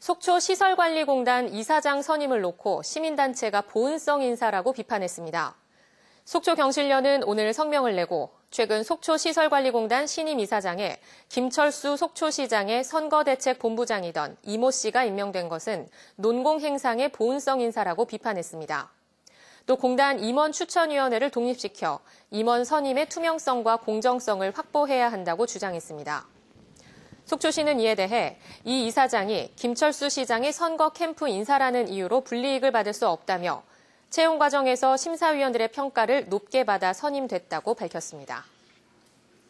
속초 시설관리공단 이사장 선임을 놓고 시민단체가 보은성 인사라고 비판했습니다. 속초경실련은 오늘 성명을 내고 최근 속초 시설관리공단 신임 이사장에 김철수 속초시장의 선거대책본부장이던 이모 씨가 임명된 것은 논공행상의 보은성 인사라고 비판했습니다. 또 공단 임원 추천위원회를 독립시켜 임원 선임의 투명성과 공정성을 확보해야 한다고 주장했습니다. 속초시는 이에 대해 이 이사장이 김철수 시장의 선거 캠프 인사라는 이유로 불이익을 받을 수 없다며 채용 과정에서 심사위원들의 평가를 높게 받아 선임됐다고 밝혔습니다.